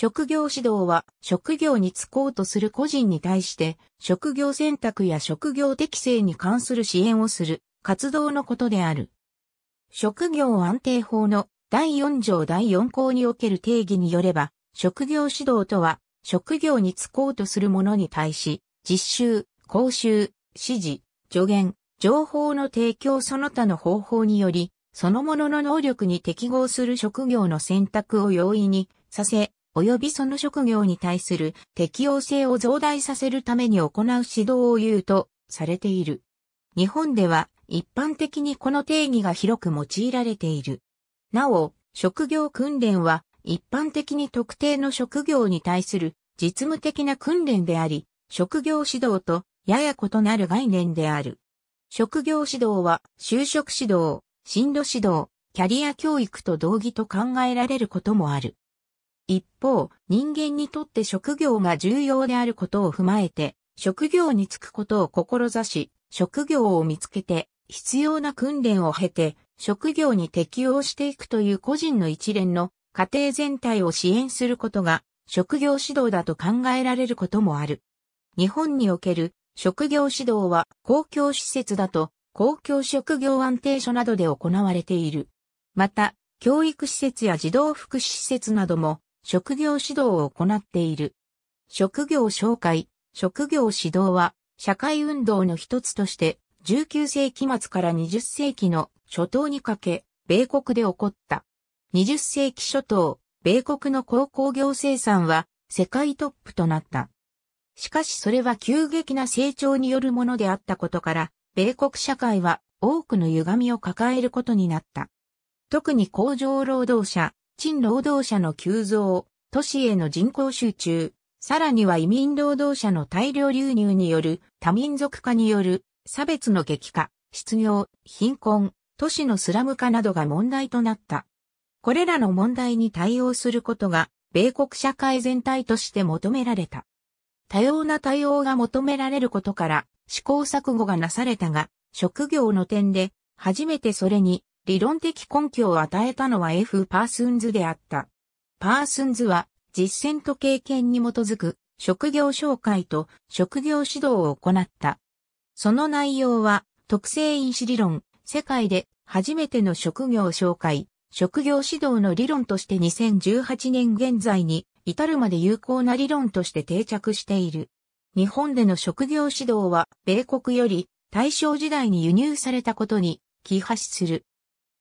職業指導は、職業に就こうとする個人に対して、職業選択や職業適正に関する支援をする活動のことである。職業安定法の第4条第4項における定義によれば、職業指導とは、職業に就こうとする者に対し、実習、講習、指示、助言、情報の提供その他の方法により、そのものの能力に適合する職業の選択を容易にさせ、及びその職業に対する適応性を増大させるために行う指導を言うとされている。日本では一般的にこの定義が広く用いられている。なお、職業訓練は一般的に特定の職業に対する実務的な訓練であり、職業指導とやや異なる概念である。職業指導は就職指導、進路指導、キャリア教育と同義と考えられることもある。一方、人間にとって職業が重要であることを踏まえて、職業に就くことを志し、職業を見つけて、必要な訓練を経て、職業に適応していくという個人の一連の家庭全体を支援することが職業指導だと考えられることもある。日本における職業指導は公共施設だと公共職業安定所などで行われている。また、教育施設や児童福祉施設なども職業指導を行っている。職業紹介、職業指導は、社会運動の一つとして、19世紀末から20世紀の初頭にかけ、米国で起こった。20世紀初頭、米国の鉱工業生産は世界トップとなった。しかしそれは急激な成長によるものであったことから、米国社会は多くの歪みを抱えることになった。特に工場労働者、賃労働者の急増、都市への人口集中、さらには移民労働者の大量流入による多民族化による差別の激化、失業、貧困、都市のスラム化などが問題となった。これらの問題に対応することが、米国社会全体として求められた。多様な対応が求められることから、試行錯誤がなされたが、職業の点で、初めてそれに理論的根拠を与えたのは F. パースンズであった。パースンズは実践と経験に基づく職業紹介と職業指導を行った。その内容は特性因子理論、世界で初めての職業紹介、職業指導の理論として2018年現在に至るまで有効な理論として定着している。日本での職業指導は米国より大正時代に輸入されたことに、揮発する。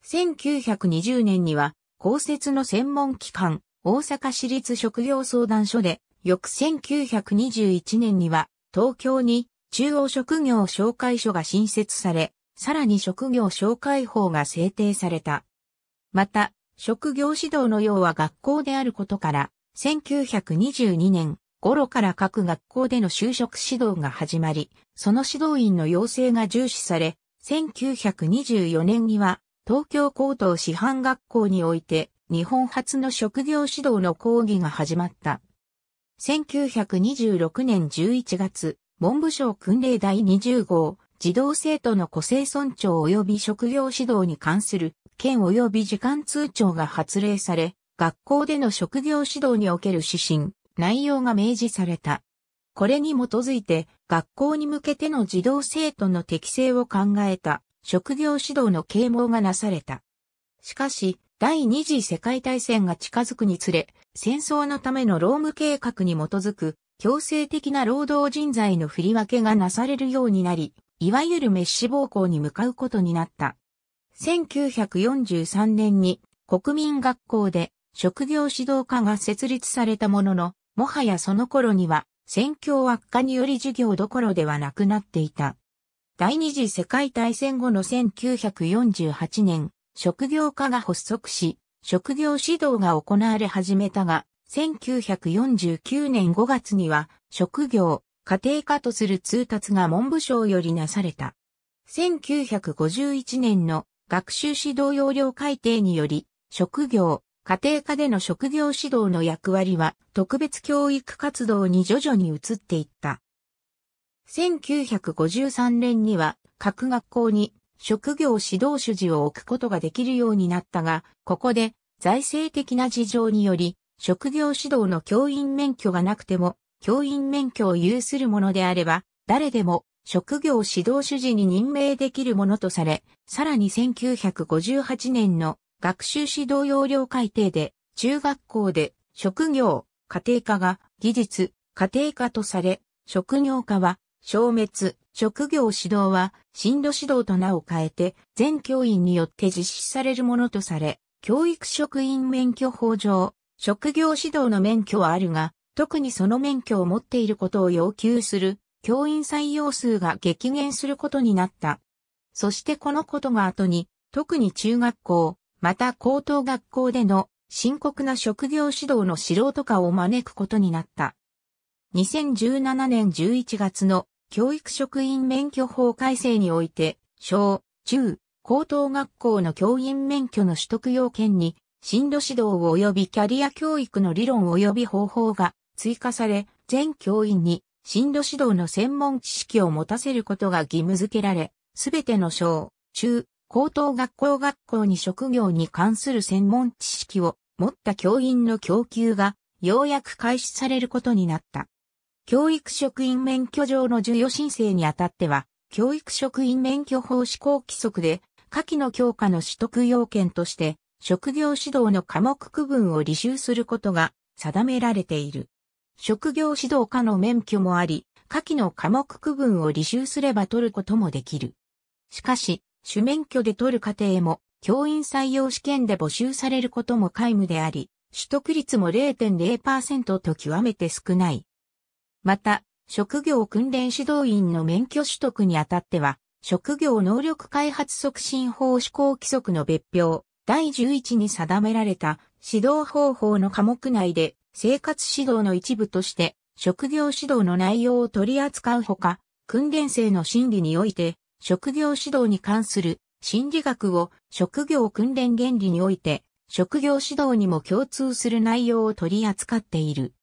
1920年には、公設の専門機関、大阪市立職業相談所で、翌1921年には、東京に中央職業紹介所が新設され、さらに職業紹介法が制定された。また、職業指導の要は学校であることから、1922年頃から各学校での就職指導が始まり、その指導員の要請が重視され、1924年には東京高等師範学校において日本初の職業指導の講義が始まった。1926年11月、文部省訓令第20号、児童生徒の個性尊重及び職業指導に関する県及び時間通帳が発令され、学校での職業指導における指針、内容が明示された。これに基づいて、学校に向けての児童生徒の適性を考えた職業指導の啓蒙がなされた。しかし、第二次世界大戦が近づくにつれ、戦争のための労務計画に基づく強制的な労働人材の振り分けがなされるようになり、いわゆるメッシ暴行に向かうことになった。1943年に国民学校で職業指導課が設立されたものの、もはやその頃には戦況悪化により授業どころではなくなっていた。第二次世界大戦後の1948年、職業化が発足し、職業指導が行われ始めたが、1949年5月には、職業、家庭科とする通達が文部省よりなされた。1951年の学習指導要領改定により、職業、家庭科での職業指導の役割は特別教育活動に徐々に移っていった。1953年には各学校に職業指導主事を置くことができるようになったが、ここで財政的な事情により、職業指導の教員免許がなくても、教員免許を有するものであれば、誰でも職業指導主事に任命できるものとされ、さらに1958年の学習指導要領改定で、中学校で職業、家庭科が技術、家庭科とされ、職業科は消滅、職業指導は、進路指導と名を変えて、全教員によって実施されるものとされ、教育職員免許法上、職業指導の免許はあるが、特にその免許を持っていることを要求する、教員採用数が激減することになった。そしてこのことが後に、特に中学校、また高等学校での深刻な職業指導の素人化を招くことになった。2017年11月の教育職員免許法改正において、小、中、高等学校の教員免許の取得要件に、進路指導及びキャリア教育の理論及び方法が追加され、全教員に進路指導の専門知識を持たせることが義務付けられ、すべての小、中、高等学校学校に職業に関する専門知識を持った教員の供給がようやく開始されることになった。教育職員免許上の授与申請にあたっては、教育職員免許法施行規則で、下記の教科の取得要件として、職業指導の科目区分を履修することが定められている。職業指導科の免許もあり、下記の科目区分を履修すれば取ることもできる。しかし、主免許で取る過程も、教員採用試験で募集されることも皆無であり、取得率も0.0%と極めて少ない。また、職業訓練指導員の免許取得にあたっては、職業能力開発促進法施行規則の別表、第11に定められた指導方法の科目内で生活指導の一部として職業指導の内容を取り扱うほか、訓練生の心理において職業指導に関する心理学を職業訓練原理において職業指導にも共通する内容を取り扱っている。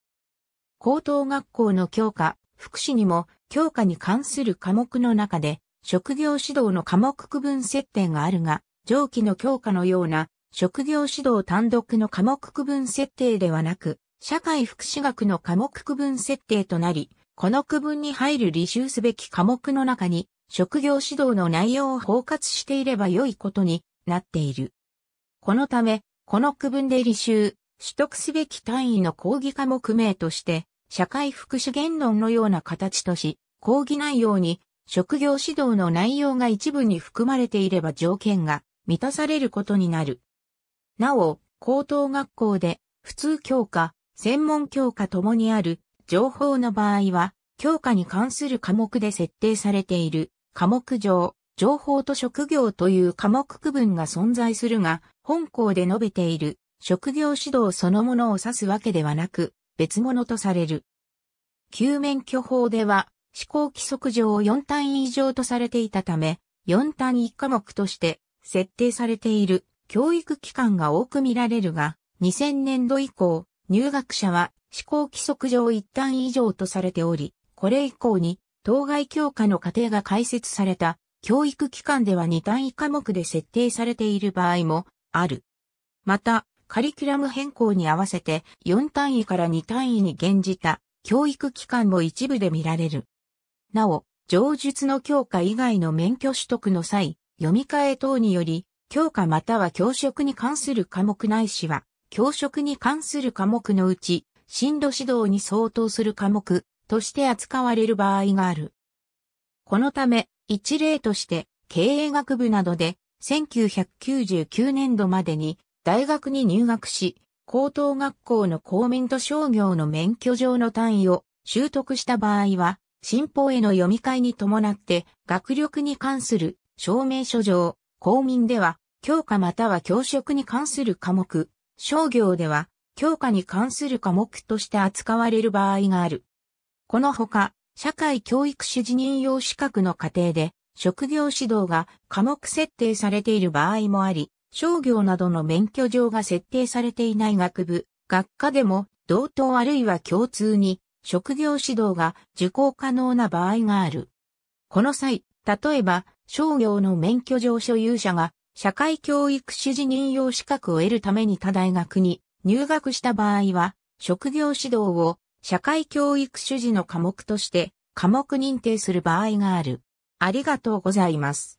高等学校の教科、福祉にも教科に関する科目の中で、職業指導の科目区分設定があるが、上記の教科のような職業指導単独の科目区分設定ではなく、社会福祉学の科目区分設定となり、この区分に入る履修すべき科目の中に、職業指導の内容を包括していれば良いことになっている。このため、この区分で履修、取得すべき単位の講義科目名として、社会福祉言論のような形とし、講義内容に職業指導の内容が一部に含まれていれば条件が満たされることになる。なお、高等学校で普通教科、専門教科ともにある情報の場合は、教科に関する科目で設定されている科目上、情報と職業という科目区分が存在するが、本校で述べている職業指導そのものを指すわけではなく、別物とされる。救免許法では、思行規則上を4単位以上とされていたため、4単位科目として設定されている教育機関が多く見られるが、2000年度以降、入学者は思行規則上1単位以上とされており、これ以降に当該教科の課程が開設された教育機関では2単位科目で設定されている場合もある。また、カリキュラム変更に合わせて4単位から2単位に減じた教育機関も一部で見られる。なお、上述の教科以外の免許取得の際、読み替え等により、教科または教職に関する科目ないしは、教職に関する科目のうち、進路指導に相当する科目として扱われる場合がある。このため、一例として、経営学部などで、1999年度までに大学に入学し、高等学校の公民と商業の免許上の単位を習得した場合は、新法への読み替えに伴って学力に関する証明書上、公民では教科または教職に関する科目、商業では教科に関する科目として扱われる場合がある。このほか、社会教育主事任用資格の過程で職業指導が科目設定されている場合もあり、商業などの免許状が設定されていない学部、学科でも同等あるいは共通に職業指導が受講可能な場合がある。この際、例えば商業の免許状所有者が社会教育主事任用資格を得るために他大学に入学した場合は、職業指導を社会教育主事の科目として科目認定する場合がある。ありがとうございます。